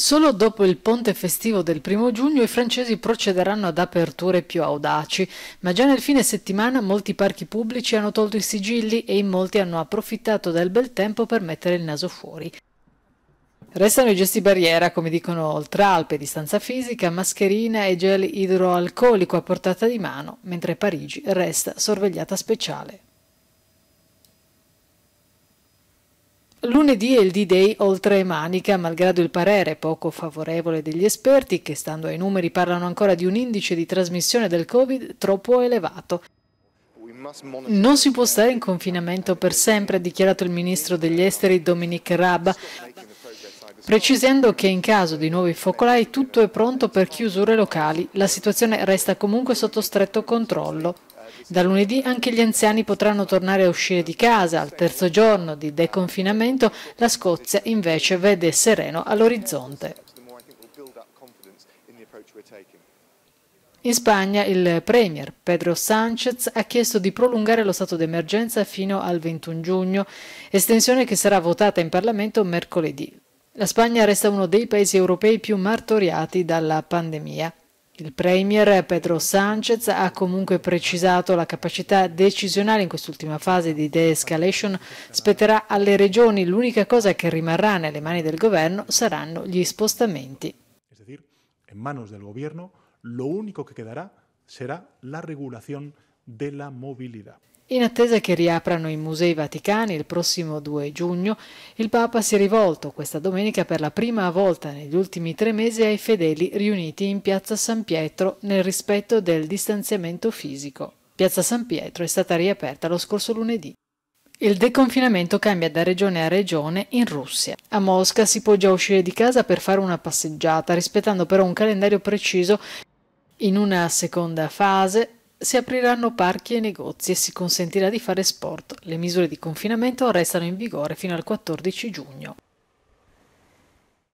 Solo dopo il ponte festivo del primo giugno i francesi procederanno ad aperture più audaci, ma già nel fine settimana molti parchi pubblici hanno tolto i sigilli e in molti hanno approfittato del bel tempo per mettere il naso fuori. Restano i gesti barriera, come dicono oltre Alpe, distanza fisica, mascherina e gel idroalcolico a portata di mano, mentre Parigi resta sorvegliata speciale. Lunedì è il D-Day oltre Manica, malgrado il parere poco favorevole degli esperti, che stando ai numeri parlano ancora di un indice di trasmissione del Covid troppo elevato. Non si può stare in confinamento per sempre, ha dichiarato il ministro degli esteri Dominic Raab, precisando che in caso di nuovi focolai tutto è pronto per chiusure locali. La situazione resta comunque sotto stretto controllo. Da lunedì anche gli anziani potranno tornare a uscire di casa. Al terzo giorno di deconfinamento la Scozia invece vede sereno all'orizzonte. In Spagna il Premier Pedro Sánchez ha chiesto di prolungare lo stato d'emergenza fino al 21 giugno, estensione che sarà votata in Parlamento mercoledì. La Spagna resta uno dei paesi europei più martoriati dalla pandemia. Il Premier Pedro Sanchez ha comunque precisato la capacità decisionale in quest'ultima fase di de-escalation spetterà alle regioni, l'unica cosa che rimarrà nelle mani del governo saranno gli spostamenti. Es decir, en manos del governo, lo único que quedará será la regulación de la movilidad. In attesa che riaprano i musei vaticani il prossimo 2 giugno, il Papa si è rivolto questa domenica per la prima volta negli ultimi tre mesi ai fedeli riuniti in piazza San Pietro nel rispetto del distanziamento fisico. Piazza San Pietro è stata riaperta lo scorso lunedì. Il deconfinamento cambia da regione a regione in Russia. A Mosca si può già uscire di casa per fare una passeggiata, rispettando però un calendario preciso. In una seconda fase si apriranno parchi e negozi e si consentirà di fare sport. Le misure di confinamento restano in vigore fino al 14 giugno.